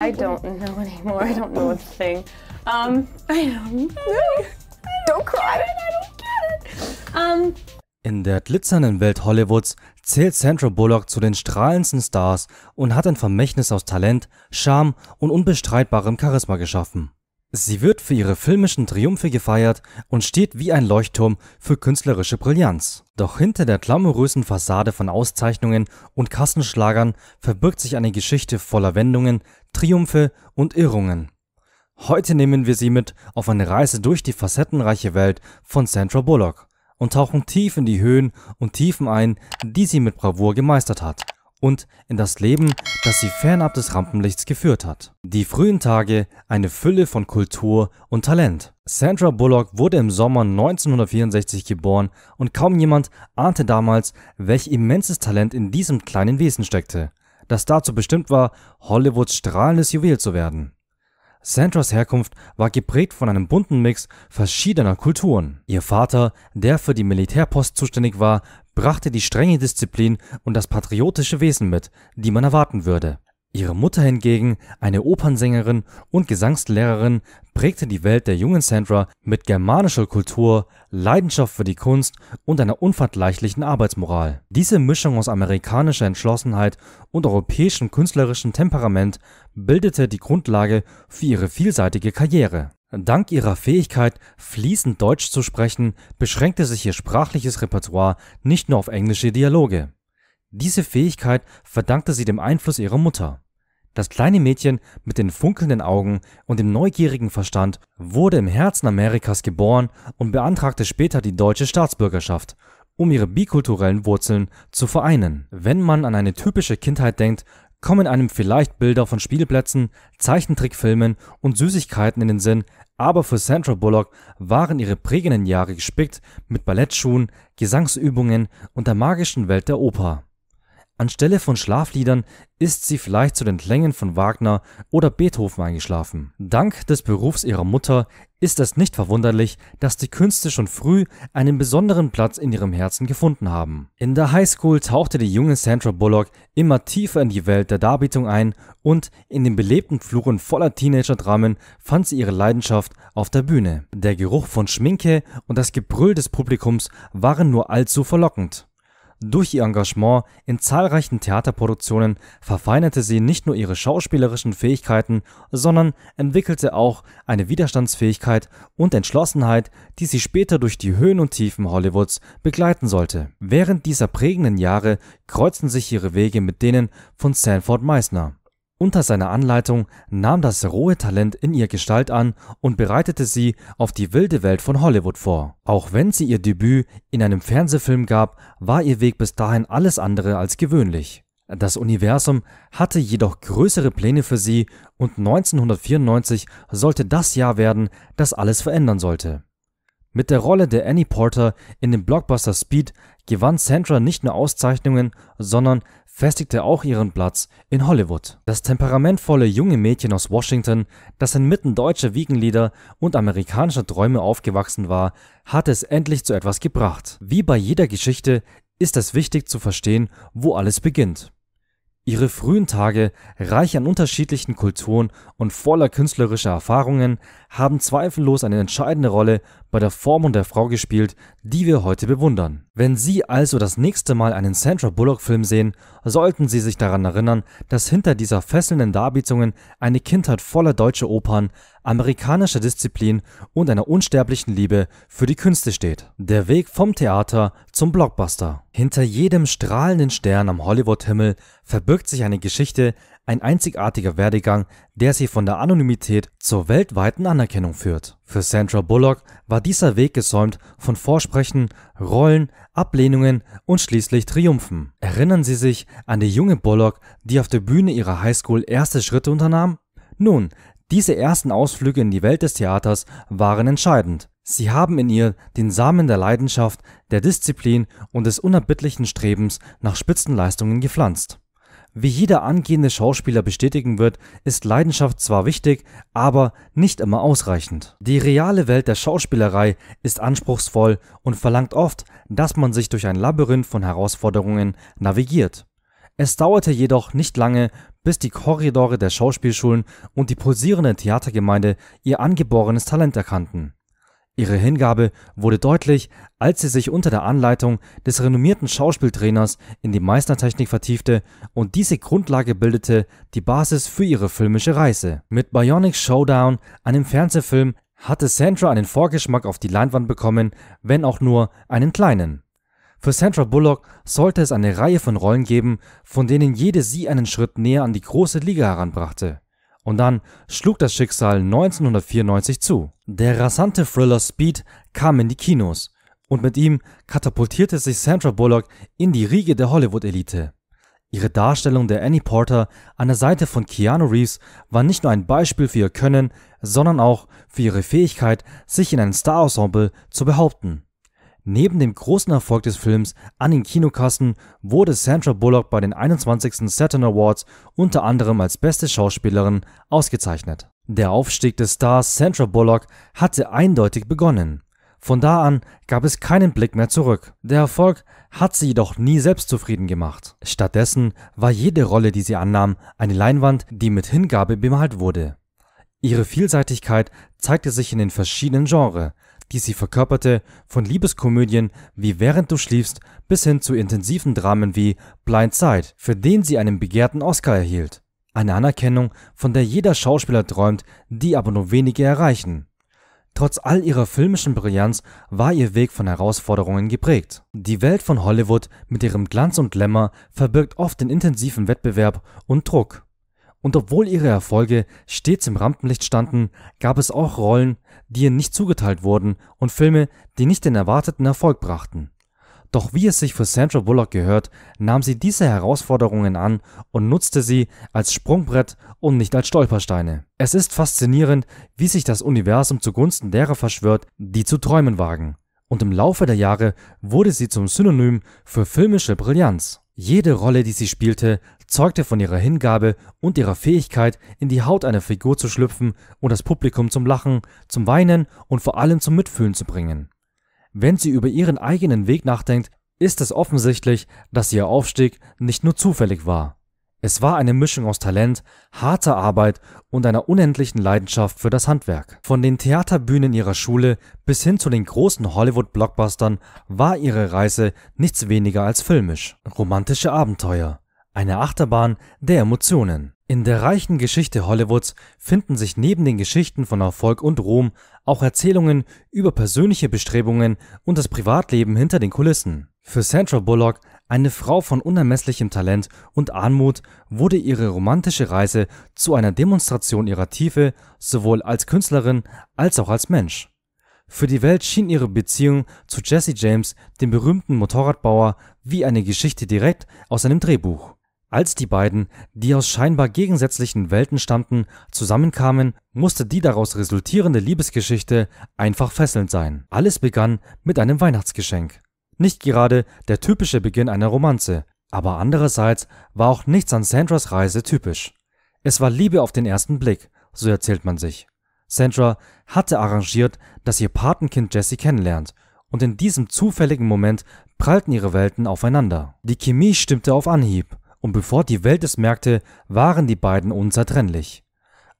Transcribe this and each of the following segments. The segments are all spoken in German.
I don't know anymore. I don't know a thing. Um, I don't. Don't cry. Um. In der glitzernden Welt Hollywoods zählt Sandra Bullock zu den strahlendsten Stars und hat ein Vermächtnis aus Talent, Charme und unbestreitbarem Charisma geschaffen. Sie wird für ihre filmischen Triumphe gefeiert und steht wie ein Leuchtturm für künstlerische Brillanz. Doch hinter der glamourösen Fassade von Auszeichnungen und Kassenschlagern verbirgt sich eine Geschichte voller Wendungen, Triumphe und Irrungen. Heute nehmen wir Sie mit auf eine Reise durch die facettenreiche Welt von Sandra Bullock und tauchen tief in die Höhen und Tiefen ein, die sie mit Bravour gemeistert hat und in das Leben, das sie fernab des Rampenlichts geführt hat. Die frühen Tage, eine Fülle von Kultur und Talent. Sandra Bullock wurde im Sommer 1964 geboren und kaum jemand ahnte damals, welch immenses Talent in diesem kleinen Wesen steckte, das dazu bestimmt war, Hollywoods strahlendes Juwel zu werden. Sandras Herkunft war geprägt von einem bunten Mix verschiedener Kulturen. Ihr Vater, der für die Militärpost zuständig war, brachte die strenge Disziplin und das patriotische Wesen mit, die man erwarten würde. Ihre Mutter hingegen, eine Opernsängerin und Gesangslehrerin, prägte die Welt der jungen Sandra mit germanischer Kultur, Leidenschaft für die Kunst und einer unvergleichlichen Arbeitsmoral. Diese Mischung aus amerikanischer Entschlossenheit und europäischem künstlerischen Temperament bildete die Grundlage für ihre vielseitige Karriere. Dank ihrer Fähigkeit, fließend Deutsch zu sprechen, beschränkte sich ihr sprachliches Repertoire nicht nur auf englische Dialoge. Diese Fähigkeit verdankte sie dem Einfluss ihrer Mutter. Das kleine Mädchen mit den funkelnden Augen und dem neugierigen Verstand wurde im Herzen Amerikas geboren und beantragte später die deutsche Staatsbürgerschaft, um ihre bikulturellen Wurzeln zu vereinen. Wenn man an eine typische Kindheit denkt, kommen einem vielleicht Bilder von Spielplätzen, Zeichentrickfilmen und Süßigkeiten in den Sinn, aber für Sandra Bullock waren ihre prägenden Jahre gespickt mit Ballettschuhen, Gesangsübungen und der magischen Welt der Oper. Anstelle von Schlafliedern ist sie vielleicht zu den Klängen von Wagner oder Beethoven eingeschlafen. Dank des Berufs ihrer Mutter ist es nicht verwunderlich, dass die Künste schon früh einen besonderen Platz in ihrem Herzen gefunden haben. In der Highschool tauchte die junge Sandra Bullock immer tiefer in die Welt der Darbietung ein und in den belebten Fluren voller Teenager-Dramen fand sie ihre Leidenschaft auf der Bühne. Der Geruch von Schminke und das Gebrüll des Publikums waren nur allzu verlockend. Durch ihr Engagement in zahlreichen Theaterproduktionen verfeinerte sie nicht nur ihre schauspielerischen Fähigkeiten, sondern entwickelte auch eine Widerstandsfähigkeit und Entschlossenheit, die sie später durch die Höhen und Tiefen Hollywoods begleiten sollte. Während dieser prägenden Jahre kreuzten sich ihre Wege mit denen von Sanford Meisner. Unter seiner Anleitung nahm das rohe Talent in ihr Gestalt an und bereitete sie auf die wilde Welt von Hollywood vor. Auch wenn sie ihr Debüt in einem Fernsehfilm gab, war ihr Weg bis dahin alles andere als gewöhnlich. Das Universum hatte jedoch größere Pläne für sie und 1994 sollte das Jahr werden, das alles verändern sollte. Mit der Rolle der Annie Porter in dem Blockbuster Speed gewann Sandra nicht nur Auszeichnungen, sondern festigte auch ihren Platz in Hollywood. Das temperamentvolle junge Mädchen aus Washington, das inmitten deutscher Wiegenlieder und amerikanischer Träume aufgewachsen war, hatte es endlich zu etwas gebracht. Wie bei jeder Geschichte ist es wichtig zu verstehen, wo alles beginnt. Ihre frühen Tage, reich an unterschiedlichen Kulturen und voller künstlerischer Erfahrungen, haben zweifellos eine entscheidende Rolle bei der Formung der Frau gespielt, die wir heute bewundern. Wenn Sie also das nächste Mal einen Sandra Bullock-Film sehen, sollten Sie sich daran erinnern, dass hinter dieser fesselnden Darbietungen eine Kindheit voller deutscher Opern, amerikanischer Disziplin und einer unsterblichen Liebe für die Künste steht. Der Weg vom Theater zum Blockbuster. Hinter jedem strahlenden Stern am Hollywood-Himmel verbirgt sich eine Geschichte, ein einzigartiger Werdegang, der sie von der Anonymität zur weltweiten Anerkennung führt. Für Sandra Bullock war dieser Weg gesäumt von Vorsprechen, Rollen, Ablehnungen und schließlich Triumphen. Erinnern Sie sich an die junge Bullock, die auf der Bühne ihrer Highschool erste Schritte unternahm? Nun, diese ersten Ausflüge in die Welt des Theaters waren entscheidend. Sie haben in ihr den Samen der Leidenschaft, der Disziplin und des unerbittlichen Strebens nach Spitzenleistungen gepflanzt. Wie jeder angehende Schauspieler bestätigen wird, ist Leidenschaft zwar wichtig, aber nicht immer ausreichend. Die reale Welt der Schauspielerei ist anspruchsvoll und verlangt oft, dass man sich durch ein Labyrinth von Herausforderungen navigiert. Es dauerte jedoch nicht lange, bis die Korridore der Schauspielschulen und die pulsierende Theatergemeinde ihr angeborenes Talent erkannten. Ihre Hingabe wurde deutlich, als sie sich unter der Anleitung des renommierten Schauspieltrainers in die Meistertechnik vertiefte und diese Grundlage bildete die Basis für ihre filmische Reise. Mit Bionic Showdown, einem Fernsehfilm, hatte Sandra einen Vorgeschmack auf die Leinwand bekommen, wenn auch nur einen kleinen. Für Sandra Bullock sollte es eine Reihe von Rollen geben, von denen jede sie einen Schritt näher an die große Liga heranbrachte. Und dann schlug das Schicksal 1994 zu. Der rasante Thriller Speed kam in die Kinos und mit ihm katapultierte sich Sandra Bullock in die Riege der Hollywood-Elite. Ihre Darstellung der Annie Porter an der Seite von Keanu Reeves war nicht nur ein Beispiel für ihr Können, sondern auch für ihre Fähigkeit, sich in einem Star-Ensemble zu behaupten. Neben dem großen Erfolg des Films an den Kinokassen wurde Sandra Bullock bei den 21. Saturn Awards unter anderem als beste Schauspielerin ausgezeichnet. Der Aufstieg des Stars Sandra Bullock hatte eindeutig begonnen. Von da an gab es keinen Blick mehr zurück. Der Erfolg hat sie jedoch nie selbstzufrieden gemacht. Stattdessen war jede Rolle, die sie annahm, eine Leinwand, die mit Hingabe bemalt wurde. Ihre Vielseitigkeit zeigte sich in den verschiedenen Genres, die sie verkörperte, von Liebeskomödien wie Während du schliefst bis hin zu intensiven Dramen wie Blind Side, für den sie einen begehrten Oscar erhielt. Eine Anerkennung, von der jeder Schauspieler träumt, die aber nur wenige erreichen. Trotz all ihrer filmischen Brillanz war ihr Weg von Herausforderungen geprägt. Die Welt von Hollywood mit ihrem Glanz und Glamour verbirgt oft den intensiven Wettbewerb und Druck. Und obwohl ihre Erfolge stets im Rampenlicht standen, gab es auch Rollen, die ihr nicht zugeteilt wurden und Filme, die nicht den erwarteten Erfolg brachten. Doch wie es sich für Sandra Bullock gehört, nahm sie diese Herausforderungen an und nutzte sie als Sprungbrett und nicht als Stolpersteine. Es ist faszinierend, wie sich das Universum zugunsten derer verschwört, die zu träumen wagen. Und im Laufe der Jahre wurde sie zum Synonym für filmische Brillanz. Jede Rolle, die sie spielte, zeugte von ihrer Hingabe und ihrer Fähigkeit, in die Haut einer Figur zu schlüpfen und das Publikum zum Lachen, zum Weinen und vor allem zum Mitfühlen zu bringen. Wenn sie über ihren eigenen Weg nachdenkt, ist es offensichtlich, dass ihr Aufstieg nicht nur zufällig war. Es war eine Mischung aus Talent, harter Arbeit und einer unendlichen Leidenschaft für das Handwerk. Von den Theaterbühnen ihrer Schule bis hin zu den großen Hollywood-Blockbustern war ihre Reise nichts weniger als filmisch. Romantische Abenteuer, eine Achterbahn der Emotionen. In der reichen Geschichte Hollywoods finden sich neben den Geschichten von Erfolg und Ruhm auch Erzählungen über persönliche Bestrebungen und das Privatleben hinter den Kulissen. Für Sandra Bullock, eine Frau von unermesslichem Talent und Anmut, wurde ihre romantische Reise zu einer Demonstration ihrer Tiefe, sowohl als Künstlerin als auch als Mensch. Für die Welt schien ihre Beziehung zu Jesse James, dem berühmten Motorradbauer, wie eine Geschichte direkt aus einem Drehbuch. Als die beiden, die aus scheinbar gegensätzlichen Welten stammten, zusammenkamen, musste die daraus resultierende Liebesgeschichte einfach fesselnd sein. Alles begann mit einem Weihnachtsgeschenk. Nicht gerade der typische Beginn einer Romanze, aber andererseits war auch nichts an Sandras Reise typisch. Es war Liebe auf den ersten Blick, so erzählt man sich. Sandra hatte arrangiert, dass ihr Patenkind Jesse kennenlernt, und in diesem zufälligen Moment prallten ihre Welten aufeinander. Die Chemie stimmte auf Anhieb und bevor die Welt es merkte, waren die beiden unzertrennlich.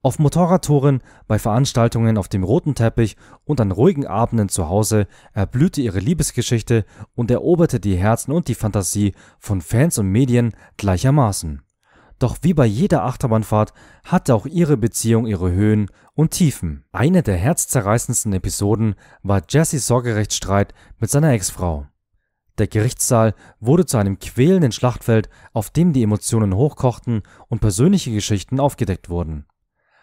Auf Motorradtouren, bei Veranstaltungen auf dem roten Teppich und an ruhigen Abenden zu Hause erblühte ihre Liebesgeschichte und eroberte die Herzen und die Fantasie von Fans und Medien gleichermaßen. Doch wie bei jeder Achterbahnfahrt hatte auch ihre Beziehung ihre Höhen und Tiefen. Eine der herzzerreißendsten Episoden war Jessys Sorgerechtsstreit mit seiner Ex-Frau. Der Gerichtssaal wurde zu einem quälenden Schlachtfeld, auf dem die Emotionen hochkochten und persönliche Geschichten aufgedeckt wurden.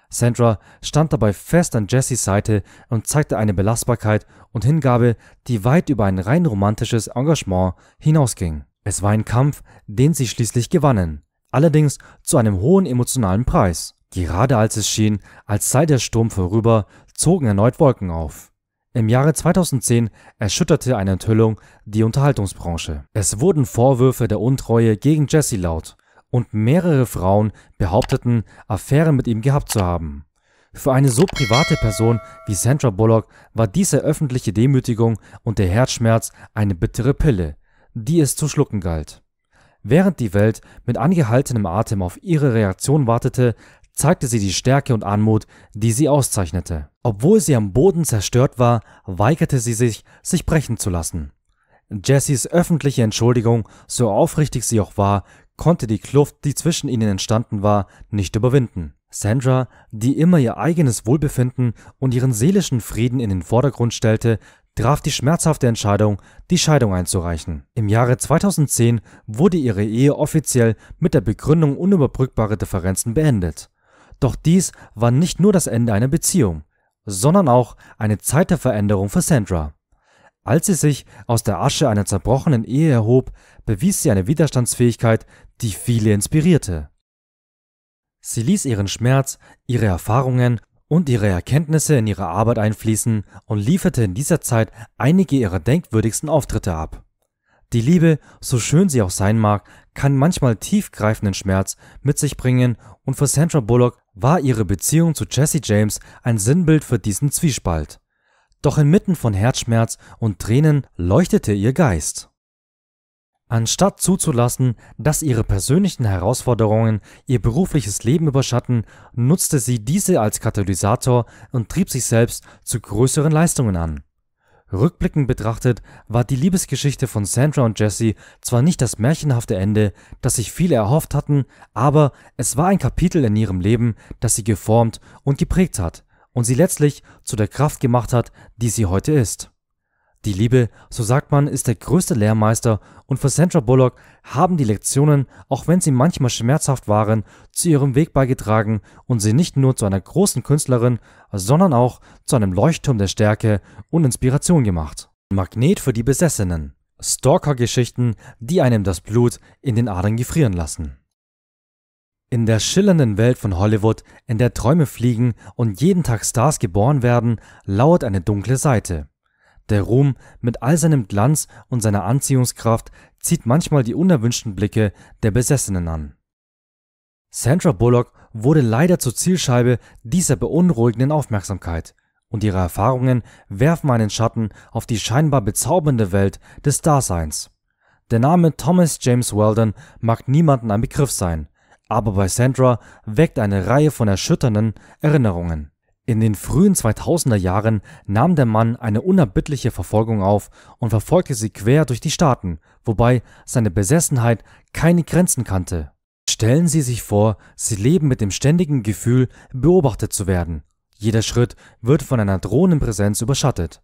Sandra stand dabei fest an Jessys Seite und zeigte eine Belastbarkeit und Hingabe, die weit über ein rein romantisches Engagement hinausging. Es war ein Kampf, den sie schließlich gewannen, allerdings zu einem hohen emotionalen Preis. Gerade als es schien, als sei der Sturm vorüber, zogen erneut Wolken auf. Im Jahre 2010 erschütterte eine Enthüllung die Unterhaltungsbranche. Es wurden Vorwürfe der Untreue gegen Jesse laut und mehrere Frauen behaupteten, Affären mit ihm gehabt zu haben. Für eine so private Person wie Sandra Bullock war diese öffentliche Demütigung und der Herzschmerz eine bittere Pille, die es zu schlucken galt. Während die Welt mit angehaltenem Atem auf ihre Reaktion wartete, zeigte sie die Stärke und Anmut, die sie auszeichnete. Obwohl sie am Boden zerstört war, weigerte sie sich, sich brechen zu lassen. Jessys öffentliche Entschuldigung, so aufrichtig sie auch war, konnte die Kluft, die zwischen ihnen entstanden war, nicht überwinden. Sandra, die immer ihr eigenes Wohlbefinden und ihren seelischen Frieden in den Vordergrund stellte, traf die schmerzhafte Entscheidung, die Scheidung einzureichen. Im Jahre 2010 wurde ihre Ehe offiziell mit der Begründung unüberbrückbare Differenzen beendet. Doch dies war nicht nur das Ende einer Beziehung, sondern auch eine Zeit der Veränderung für Sandra. Als sie sich aus der Asche einer zerbrochenen Ehe erhob, bewies sie eine Widerstandsfähigkeit, die viele inspirierte. Sie ließ ihren Schmerz, ihre Erfahrungen und ihre Erkenntnisse in ihre Arbeit einfließen und lieferte in dieser Zeit einige ihrer denkwürdigsten Auftritte ab. Die Liebe, so schön sie auch sein mag, kann manchmal tiefgreifenden Schmerz mit sich bringen und für Sandra Bullock war ihre Beziehung zu Jesse James ein Sinnbild für diesen Zwiespalt. Doch inmitten von Herzschmerz und Tränen leuchtete ihr Geist. Anstatt zuzulassen, dass ihre persönlichen Herausforderungen ihr berufliches Leben überschatten, nutzte sie diese als Katalysator und trieb sich selbst zu größeren Leistungen an. Rückblickend betrachtet war die Liebesgeschichte von Sandra und Jesse zwar nicht das märchenhafte Ende, das sich viele erhofft hatten, aber es war ein Kapitel in ihrem Leben, das sie geformt und geprägt hat und sie letztlich zu der Kraft gemacht hat, die sie heute ist. Die Liebe, so sagt man, ist der größte Lehrmeister und für Sandra Bullock haben die Lektionen, auch wenn sie manchmal schmerzhaft waren, zu ihrem Weg beigetragen und sie nicht nur zu einer großen Künstlerin, sondern auch zu einem Leuchtturm der Stärke und Inspiration gemacht. Magnet für die Besessenen. Stalker-Geschichten, die einem das Blut in den Adern gefrieren lassen. In der schillernden Welt von Hollywood, in der Träume fliegen und jeden Tag Stars geboren werden, lauert eine dunkle Seite. Der Ruhm mit all seinem Glanz und seiner Anziehungskraft zieht manchmal die unerwünschten Blicke der Besessenen an. Sandra Bullock wurde leider zur Zielscheibe dieser beunruhigenden Aufmerksamkeit, und ihre Erfahrungen werfen einen Schatten auf die scheinbar bezaubernde Welt des Daseins. Der Name Thomas James Weldon mag niemanden ein Begriff sein, aber bei Sandra weckt eine Reihe von erschütternden Erinnerungen. In den frühen 2000er Jahren nahm der Mann eine unerbittliche Verfolgung auf und verfolgte sie quer durch die Staaten, wobei seine Besessenheit keine Grenzen kannte. Stellen Sie sich vor, Sie leben mit dem ständigen Gefühl, beobachtet zu werden. Jeder Schritt wird von einer drohenden Präsenz überschattet.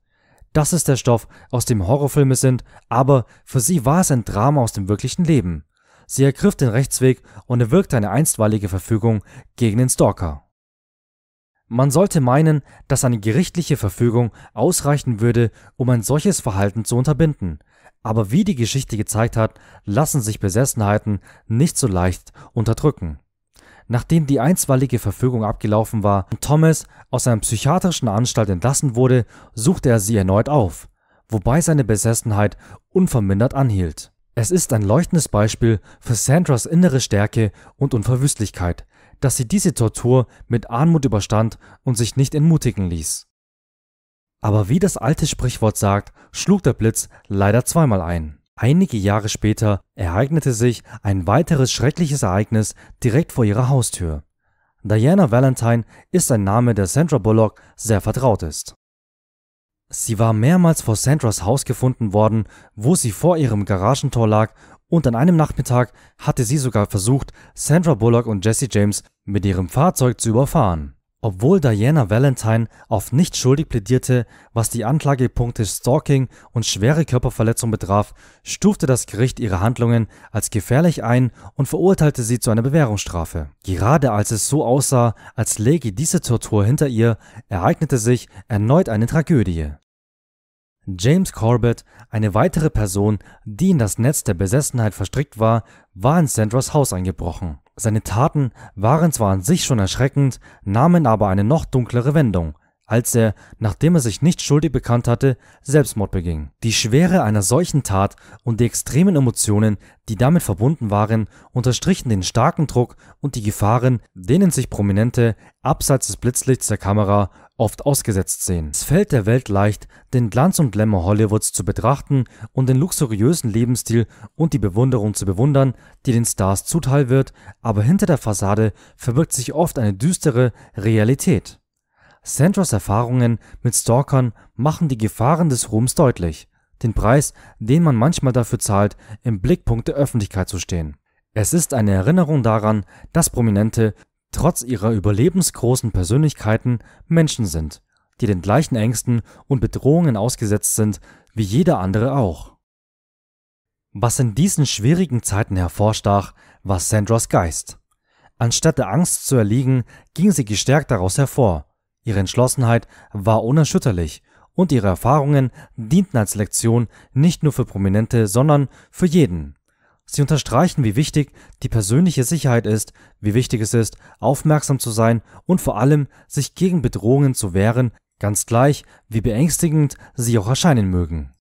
Das ist der Stoff, aus dem Horrorfilme sind, aber für sie war es ein Drama aus dem wirklichen Leben. Sie ergriff den Rechtsweg und erwirkte eine einstweilige Verfügung gegen den Stalker. Man sollte meinen, dass eine gerichtliche Verfügung ausreichen würde, um ein solches Verhalten zu unterbinden. Aber wie die Geschichte gezeigt hat, lassen sich Besessenheiten nicht so leicht unterdrücken. Nachdem die einstweilige Verfügung abgelaufen war und Thomas aus einer psychiatrischen Anstalt entlassen wurde, suchte er sie erneut auf, wobei seine Besessenheit unvermindert anhielt. Es ist ein leuchtendes Beispiel für Sandras innere Stärke und Unverwüstlichkeit, dass sie diese Tortur mit Armut überstand und sich nicht entmutigen ließ. Aber wie das alte Sprichwort sagt, schlug der Blitz leider zweimal ein. Einige Jahre später ereignete sich ein weiteres schreckliches Ereignis direkt vor ihrer Haustür. Diana Valentine ist ein Name, der Sandra Bullock sehr vertraut ist. Sie war mehrmals vor Sandras Haus gefunden worden, wo sie vor ihrem Garagentor lag und an einem Nachmittag hatte sie sogar versucht, Sandra Bullock und Jesse James mit ihrem Fahrzeug zu überfahren. Obwohl Diana Valentine auf nicht schuldig plädierte, was die Anklagepunkte Stalking und schwere Körperverletzung betraf, stufte das Gericht ihre Handlungen als gefährlich ein und verurteilte sie zu einer Bewährungsstrafe. Gerade als es so aussah, als läge diese Tortur hinter ihr, ereignete sich erneut eine Tragödie. James Corbett, eine weitere Person, die in das Netz der Besessenheit verstrickt war, war in Sandras Haus eingebrochen. Seine Taten waren zwar an sich schon erschreckend, nahmen aber eine noch dunklere Wendung, als er, nachdem er sich nicht schuldig bekannt hatte, Selbstmord beging. Die Schwere einer solchen Tat und die extremen Emotionen, die damit verbunden waren, unterstrichen den starken Druck und die Gefahren, denen sich Prominente abseits des Blitzlichts der Kamera oft ausgesetzt sehen. Es fällt der Welt leicht, den Glanz und Glamour Hollywoods zu betrachten und den luxuriösen Lebensstil und die Bewunderung zu bewundern, die den Stars zuteil wird, aber hinter der Fassade verbirgt sich oft eine düstere Realität. Sandras Erfahrungen mit Stalkern machen die Gefahren des Ruhms deutlich, den Preis, den man manchmal dafür zahlt, im Blickpunkt der Öffentlichkeit zu stehen. Es ist eine Erinnerung daran, dass Prominente trotz ihrer überlebensgroßen Persönlichkeiten Menschen sind, die den gleichen Ängsten und Bedrohungen ausgesetzt sind wie jeder andere auch. Was in diesen schwierigen Zeiten hervorstach, war Sandras Geist. Anstatt der Angst zu erliegen, ging sie gestärkt daraus hervor. Ihre Entschlossenheit war unerschütterlich und ihre Erfahrungen dienten als Lektion nicht nur für Prominente, sondern für jeden. Sie unterstreichen, wie wichtig die persönliche Sicherheit ist, wie wichtig es ist, aufmerksam zu sein und vor allem sich gegen Bedrohungen zu wehren, ganz gleich, wie beängstigend sie auch erscheinen mögen.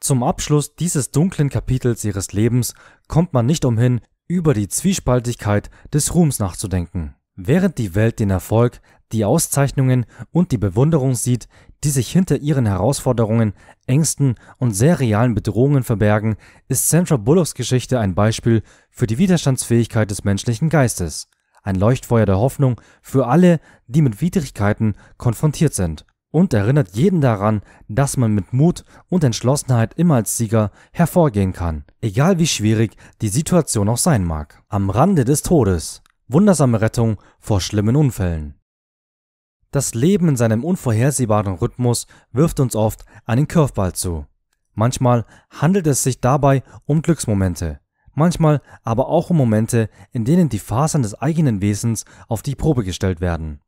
Zum Abschluss dieses dunklen Kapitels ihres Lebens kommt man nicht umhin, über die Zwiespaltigkeit des Ruhms nachzudenken. Während die Welt den Erfolg, die Auszeichnungen und die Bewunderung sieht, die sich hinter ihren Herausforderungen, Ängsten und sehr realen Bedrohungen verbergen, ist Sandra Bullocks Geschichte ein Beispiel für die Widerstandsfähigkeit des menschlichen Geistes, ein Leuchtfeuer der Hoffnung für alle, die mit Widrigkeiten konfrontiert sind und erinnert jeden daran, dass man mit Mut und Entschlossenheit immer als Sieger hervorgehen kann, egal wie schwierig die Situation auch sein mag. Am Rande des Todes. Wundersame Rettung vor schlimmen Unfällen. Das Leben in seinem unvorhersehbaren Rhythmus wirft uns oft einen Curveball zu. Manchmal handelt es sich dabei um Glücksmomente, manchmal aber auch um Momente, in denen die Fasern des eigenen Wesens auf die Probe gestellt werden.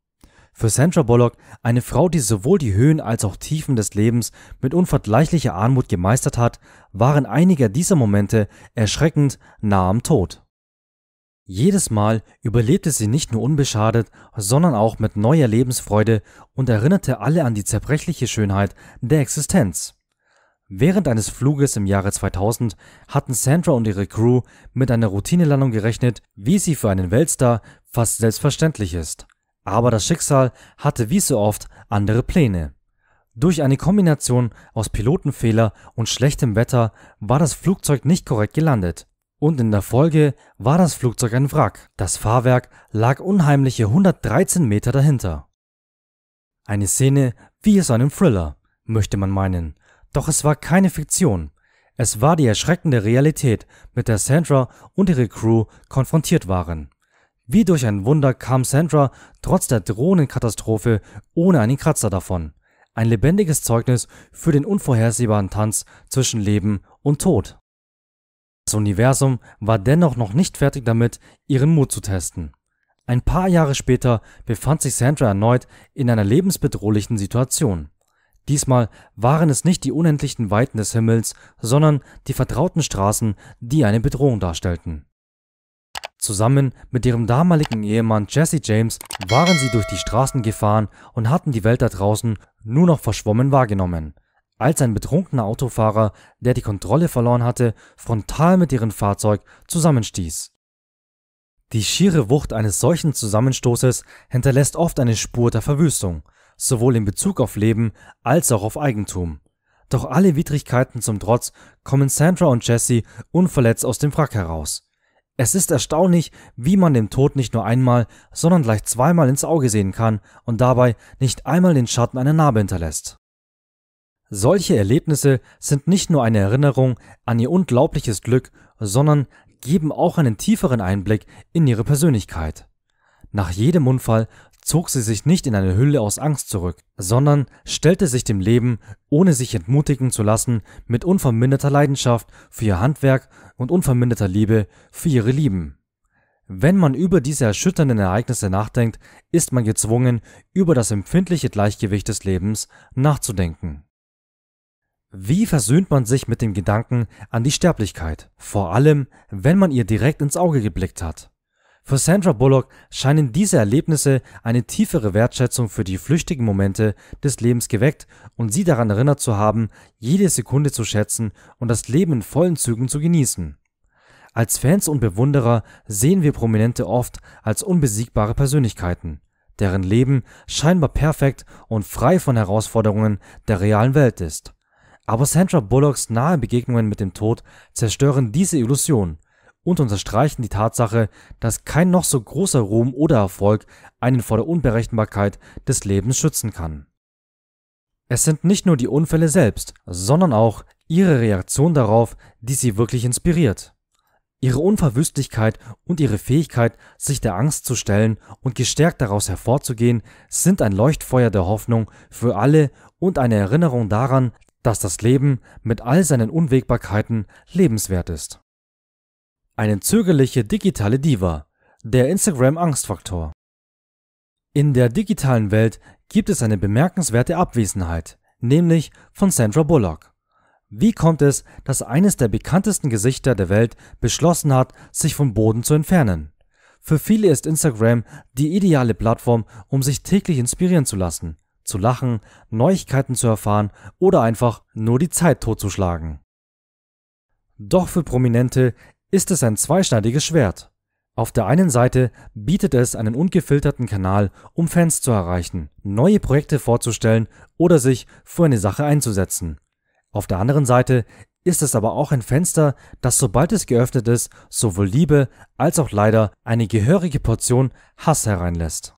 Für Sandra Bullock, eine Frau, die sowohl die Höhen als auch Tiefen des Lebens mit unvergleichlicher Armut gemeistert hat, waren einige dieser Momente erschreckend nah am Tod. Jedes Mal überlebte sie nicht nur unbeschadet, sondern auch mit neuer Lebensfreude und erinnerte alle an die zerbrechliche Schönheit der Existenz. Während eines Fluges im Jahre 2000 hatten Sandra und ihre Crew mit einer Routinelandung gerechnet, wie sie für einen Weltstar fast selbstverständlich ist. Aber das Schicksal hatte wie so oft andere Pläne. Durch eine Kombination aus Pilotenfehler und schlechtem Wetter war das Flugzeug nicht korrekt gelandet und in der Folge war das Flugzeug ein Wrack. Das Fahrwerk lag unheimliche 113 Meter dahinter. Eine Szene wie aus einem Thriller, möchte man meinen. Doch es war keine Fiktion. Es war die erschreckende Realität, mit der Sandra und ihre Crew konfrontiert waren. Wie durch ein Wunder kam Sandra trotz der drohenden Katastrophe ohne einen Kratzer davon. Ein lebendiges Zeugnis für den unvorhersehbaren Tanz zwischen Leben und Tod. Das Universum war dennoch noch nicht fertig damit, ihren Mut zu testen. Ein paar Jahre später befand sich Sandra erneut in einer lebensbedrohlichen Situation. Diesmal waren es nicht die unendlichen Weiten des Himmels, sondern die vertrauten Straßen, die eine Bedrohung darstellten. Zusammen mit ihrem damaligen Ehemann Jesse James waren sie durch die Straßen gefahren und hatten die Welt da draußen nur noch verschwommen wahrgenommen als ein betrunkener Autofahrer, der die Kontrolle verloren hatte, frontal mit ihrem Fahrzeug zusammenstieß. Die schiere Wucht eines solchen Zusammenstoßes hinterlässt oft eine Spur der Verwüstung, sowohl in Bezug auf Leben als auch auf Eigentum. Doch alle Widrigkeiten zum Trotz kommen Sandra und Jesse unverletzt aus dem Wrack heraus. Es ist erstaunlich, wie man dem Tod nicht nur einmal, sondern gleich zweimal ins Auge sehen kann und dabei nicht einmal den Schatten einer Narbe hinterlässt. Solche Erlebnisse sind nicht nur eine Erinnerung an ihr unglaubliches Glück, sondern geben auch einen tieferen Einblick in ihre Persönlichkeit. Nach jedem Unfall zog sie sich nicht in eine Hülle aus Angst zurück, sondern stellte sich dem Leben, ohne sich entmutigen zu lassen, mit unverminderter Leidenschaft für ihr Handwerk und unverminderter Liebe für ihre Lieben. Wenn man über diese erschütternden Ereignisse nachdenkt, ist man gezwungen, über das empfindliche Gleichgewicht des Lebens nachzudenken. Wie versöhnt man sich mit dem Gedanken an die Sterblichkeit, vor allem wenn man ihr direkt ins Auge geblickt hat? Für Sandra Bullock scheinen diese Erlebnisse eine tiefere Wertschätzung für die flüchtigen Momente des Lebens geweckt und sie daran erinnert zu haben, jede Sekunde zu schätzen und das Leben in vollen Zügen zu genießen. Als Fans und Bewunderer sehen wir Prominente oft als unbesiegbare Persönlichkeiten, deren Leben scheinbar perfekt und frei von Herausforderungen der realen Welt ist. Aber Sandra Bullocks nahe Begegnungen mit dem Tod zerstören diese Illusion und unterstreichen die Tatsache, dass kein noch so großer Ruhm oder Erfolg einen vor der Unberechenbarkeit des Lebens schützen kann. Es sind nicht nur die Unfälle selbst, sondern auch ihre Reaktion darauf, die sie wirklich inspiriert. Ihre Unverwüstlichkeit und ihre Fähigkeit, sich der Angst zu stellen und gestärkt daraus hervorzugehen, sind ein Leuchtfeuer der Hoffnung für alle und eine Erinnerung daran, dass das Leben mit all seinen Unwägbarkeiten lebenswert ist. Eine zögerliche digitale Diva, der Instagram-Angstfaktor. In der digitalen Welt gibt es eine bemerkenswerte Abwesenheit, nämlich von Sandra Bullock. Wie kommt es, dass eines der bekanntesten Gesichter der Welt beschlossen hat, sich vom Boden zu entfernen? Für viele ist Instagram die ideale Plattform, um sich täglich inspirieren zu lassen, zu lachen, Neuigkeiten zu erfahren oder einfach nur die Zeit totzuschlagen. Doch für Prominente ist es ein zweischneidiges Schwert. Auf der einen Seite bietet es einen ungefilterten Kanal, um Fans zu erreichen, neue Projekte vorzustellen oder sich für eine Sache einzusetzen. Auf der anderen Seite ist es aber auch ein Fenster, das sobald es geöffnet ist, sowohl Liebe als auch leider eine gehörige Portion Hass hereinlässt.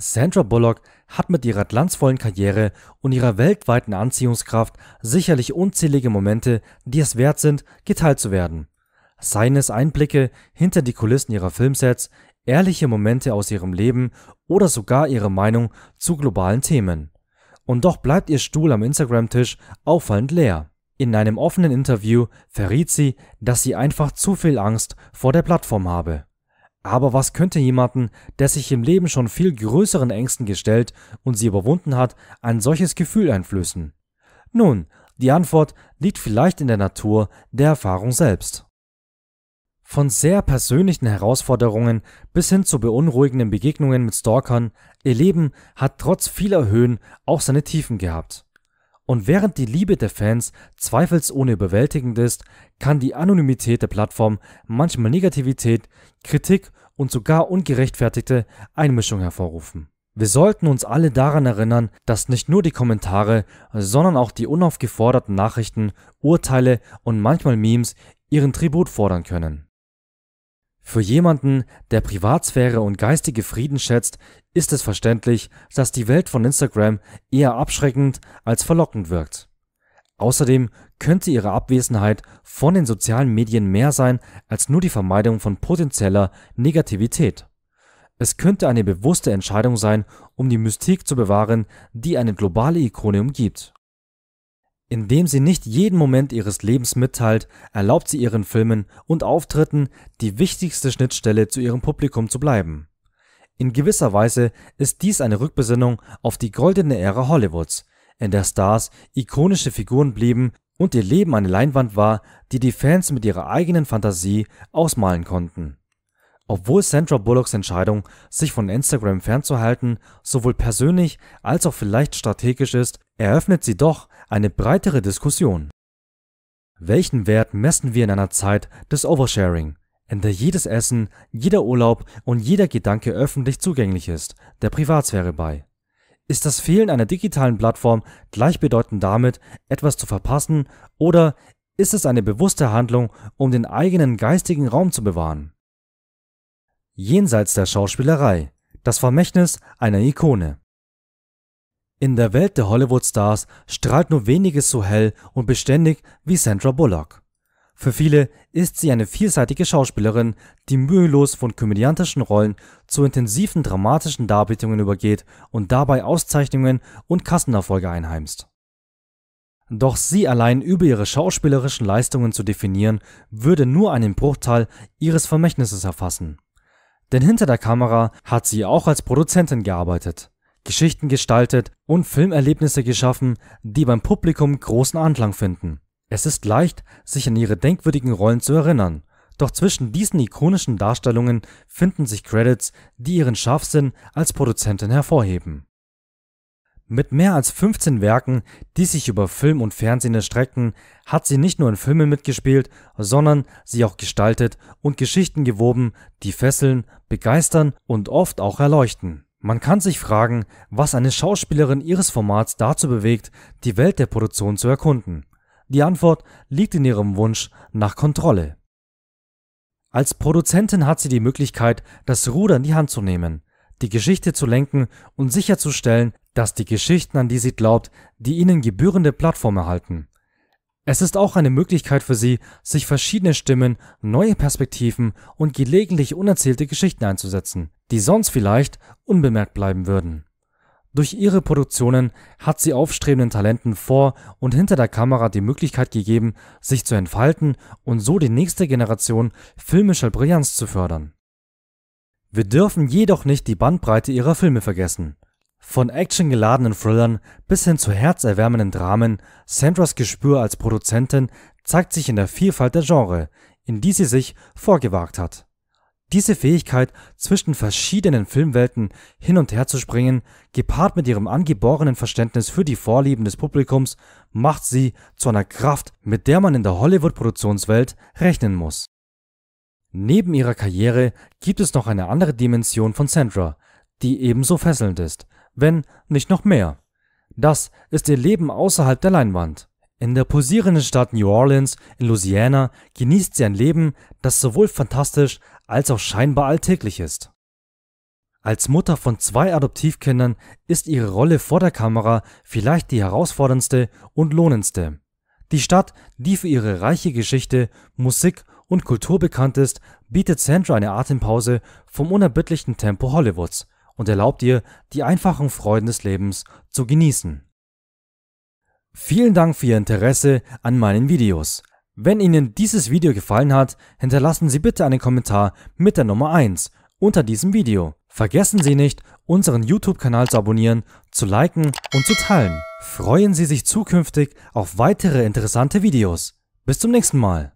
Sandra Bullock hat mit ihrer glanzvollen Karriere und ihrer weltweiten Anziehungskraft sicherlich unzählige Momente, die es wert sind, geteilt zu werden. Seien es Einblicke hinter die Kulissen ihrer Filmsets, ehrliche Momente aus ihrem Leben oder sogar ihre Meinung zu globalen Themen. Und doch bleibt ihr Stuhl am Instagram-Tisch auffallend leer. In einem offenen Interview verriet sie, dass sie einfach zu viel Angst vor der Plattform habe. Aber was könnte jemanden, der sich im Leben schon viel größeren Ängsten gestellt und sie überwunden hat, ein solches Gefühl einflößen? Nun, die Antwort liegt vielleicht in der Natur der Erfahrung selbst. Von sehr persönlichen Herausforderungen bis hin zu beunruhigenden Begegnungen mit Stalkern, ihr Leben hat trotz vieler Höhen auch seine Tiefen gehabt. Und während die Liebe der Fans zweifelsohne überwältigend ist, kann die Anonymität der Plattform manchmal Negativität, Kritik und sogar ungerechtfertigte Einmischung hervorrufen. Wir sollten uns alle daran erinnern, dass nicht nur die Kommentare, sondern auch die unaufgeforderten Nachrichten, Urteile und manchmal Memes ihren Tribut fordern können. Für jemanden, der Privatsphäre und geistige Frieden schätzt, ist es verständlich, dass die Welt von Instagram eher abschreckend als verlockend wirkt. Außerdem könnte ihre Abwesenheit von den sozialen Medien mehr sein als nur die Vermeidung von potenzieller Negativität. Es könnte eine bewusste Entscheidung sein, um die Mystik zu bewahren, die eine globale Ikone umgibt. Indem sie nicht jeden Moment ihres Lebens mitteilt, erlaubt sie ihren Filmen und Auftritten, die wichtigste Schnittstelle zu ihrem Publikum zu bleiben. In gewisser Weise ist dies eine Rückbesinnung auf die goldene Ära Hollywoods, in der Stars ikonische Figuren blieben und ihr Leben eine Leinwand war, die die Fans mit ihrer eigenen Fantasie ausmalen konnten obwohl Sandra Bullocks Entscheidung, sich von Instagram fernzuhalten, sowohl persönlich als auch vielleicht strategisch ist, eröffnet sie doch eine breitere Diskussion. Welchen Wert messen wir in einer Zeit des Oversharing, in der jedes Essen, jeder Urlaub und jeder Gedanke öffentlich zugänglich ist, der Privatsphäre bei? Ist das Fehlen einer digitalen Plattform gleichbedeutend damit, etwas zu verpassen, oder ist es eine bewusste Handlung, um den eigenen geistigen Raum zu bewahren? jenseits der Schauspielerei, das Vermächtnis einer Ikone. In der Welt der Hollywood-Stars strahlt nur weniges so hell und beständig wie Sandra Bullock. Für viele ist sie eine vielseitige Schauspielerin, die mühelos von komödiantischen Rollen zu intensiven dramatischen Darbietungen übergeht und dabei Auszeichnungen und Kassenerfolge einheimst. Doch sie allein über ihre schauspielerischen Leistungen zu definieren, würde nur einen Bruchteil ihres Vermächtnisses erfassen. Denn hinter der Kamera hat sie auch als Produzentin gearbeitet, Geschichten gestaltet und Filmerlebnisse geschaffen, die beim Publikum großen Anklang finden. Es ist leicht, sich an ihre denkwürdigen Rollen zu erinnern, doch zwischen diesen ikonischen Darstellungen finden sich Credits, die ihren Scharfsinn als Produzentin hervorheben mit mehr als 15 Werken, die sich über Film und Fernsehen erstreckten, hat sie nicht nur in Filmen mitgespielt, sondern sie auch gestaltet und Geschichten gewoben, die fesseln, begeistern und oft auch erleuchten. Man kann sich fragen, was eine Schauspielerin ihres Formats dazu bewegt, die Welt der Produktion zu erkunden. Die Antwort liegt in ihrem Wunsch nach Kontrolle. Als Produzentin hat sie die Möglichkeit, das Ruder in die Hand zu nehmen die Geschichte zu lenken und sicherzustellen, dass die Geschichten, an die sie glaubt, die ihnen gebührende Plattform erhalten. Es ist auch eine Möglichkeit für sie, sich verschiedene Stimmen, neue Perspektiven und gelegentlich unerzählte Geschichten einzusetzen, die sonst vielleicht unbemerkt bleiben würden. Durch ihre Produktionen hat sie aufstrebenden Talenten vor und hinter der Kamera die Möglichkeit gegeben, sich zu entfalten und so die nächste Generation filmischer Brillanz zu fördern. Wir dürfen jedoch nicht die Bandbreite ihrer Filme vergessen. Von actiongeladenen Thrillern bis hin zu herzerwärmenden Dramen, Sandras Gespür als Produzentin zeigt sich in der Vielfalt der Genre, in die sie sich vorgewagt hat. Diese Fähigkeit, zwischen verschiedenen Filmwelten hin und her zu springen, gepaart mit ihrem angeborenen Verständnis für die Vorlieben des Publikums, macht sie zu einer Kraft, mit der man in der Hollywood-Produktionswelt rechnen muss Neben ihrer Karriere gibt es noch eine andere Dimension von Sandra, die ebenso fesselnd ist, wenn nicht noch mehr. Das ist ihr Leben außerhalb der Leinwand. In der posierenden Stadt New Orleans in Louisiana genießt sie ein Leben, das sowohl fantastisch als auch scheinbar alltäglich ist. Als Mutter von zwei Adoptivkindern ist ihre Rolle vor der Kamera vielleicht die herausforderndste und lohnendste. Die Stadt, die für ihre reiche Geschichte, Musik und Kultur bekannt ist, bietet Sandra eine Atempause vom unerbittlichen Tempo Hollywoods und erlaubt ihr, die einfachen Freuden des Lebens zu genießen. Vielen Dank für Ihr Interesse an meinen Videos. Wenn Ihnen dieses Video gefallen hat, hinterlassen Sie bitte einen Kommentar mit der Nummer 1 unter diesem Video. Vergessen Sie nicht, unseren YouTube-Kanal zu abonnieren, zu liken und zu teilen. Freuen Sie sich zukünftig auf weitere interessante Videos. Bis zum nächsten Mal.